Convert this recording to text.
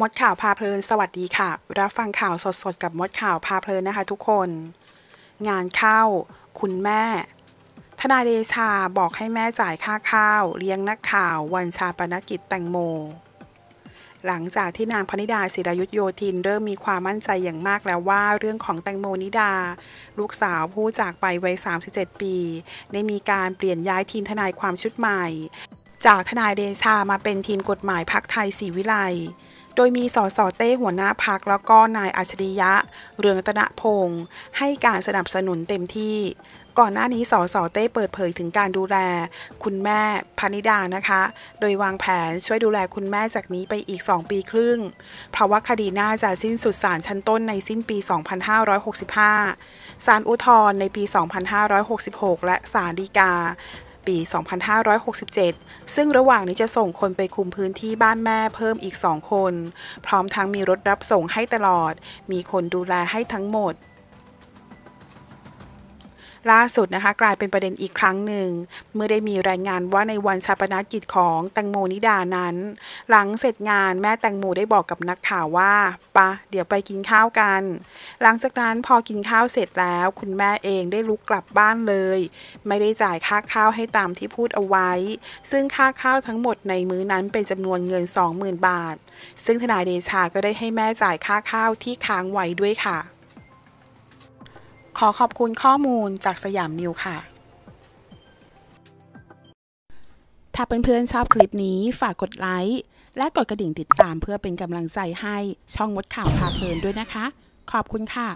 มดข่าวพาเพลินสวัสดีค่ะ รับฟังข่าวสดสดกับมดข่าวพาเพลินนะคะทุกคน งานเข้าคุณแม่ ทนายเดชาบอกให้แม่จ่ายค่าข้าวเลี้ยงนักข่าววันชาปนกิจแตงโม หลังจากที่นางพนิดาศิรยุทธโยธิน เริ่มมีความมั่นใจอย่างมากแล้วว่า เรื่องของแตงโมนิดาลูกสาวผู้จากไปวัย37 ปี ได้มีการเปลี่ยนย้ายทีมทนายความชุดใหม่ จากทนายเดชามาเป็นทีมกฎหมายพักไทยศรีวิไลโดยมีสสเต้หัวหน้าพักแล้วก็นายอัจฉริยะ เรืองตนะพงศ์ให้การสนับสนุนเต็มที่ ก่อนหน้านี้สสเต้เปิดเผยถึงการดูแล คุณแม่พานิดานะคะ โดยวางแผนช่วยดูแลคุณแม่จากนี้ไปอีก 2 ปีครึ่ง เพราะว่าคดีน่าจะสิ้นสุดศาลชั้นต้นในสิ้นปี 2565 ศาลอุทธรณ์ในปี 2566 และศาลฎีกาปี 2567 ซึ่งระหว่างนี้จะส่งคนไปคุมพื้นที่บ้านแม่เพิ่มอีก 2 คน พร้อมทั้งมีรถรับส่งให้ตลอด มีคนดูแลให้ทั้งหมดล่าสุดนะคะกลายเป็นประเด็นอีกครั้งหนึ่งเมื่อได้มีรายงานว่าในวันชาปนกิจของแตงโมนิดานั้น หลังเสร็จงานแม่แตงโมได้บอกกับนักข่าวว่าปะเดี๋ยวไปกินข้าวกัน หลังจากนั้นพอกินข้าวเสร็จแล้วคุณแม่เองได้ลุกกลับบ้านเลย ไม่ได้จ่ายค่าข้าวให้ตามที่พูดเอาไว้ ซึ่งค่าข้าวทั้งหมดในมื้อนั้นเป็นจำนวนเงิน20,000บาท ซึ่งทนายเดชาก็ได้ให้แม่จ่ายค่าข้าวที่ค้างไว้ด้วยค่ะขอขอบคุณข้อมูลจากสยามนิวค่ะ ถ้าเเพื่อนๆชอบคลิปนี้ฝากกดไลค์และกดกระดิ่งติดตามเพื่อเป็นกำลังใจให้ช่องมดข่าวพาเพลินด้วยนะคะ ขอบคุณค่ะ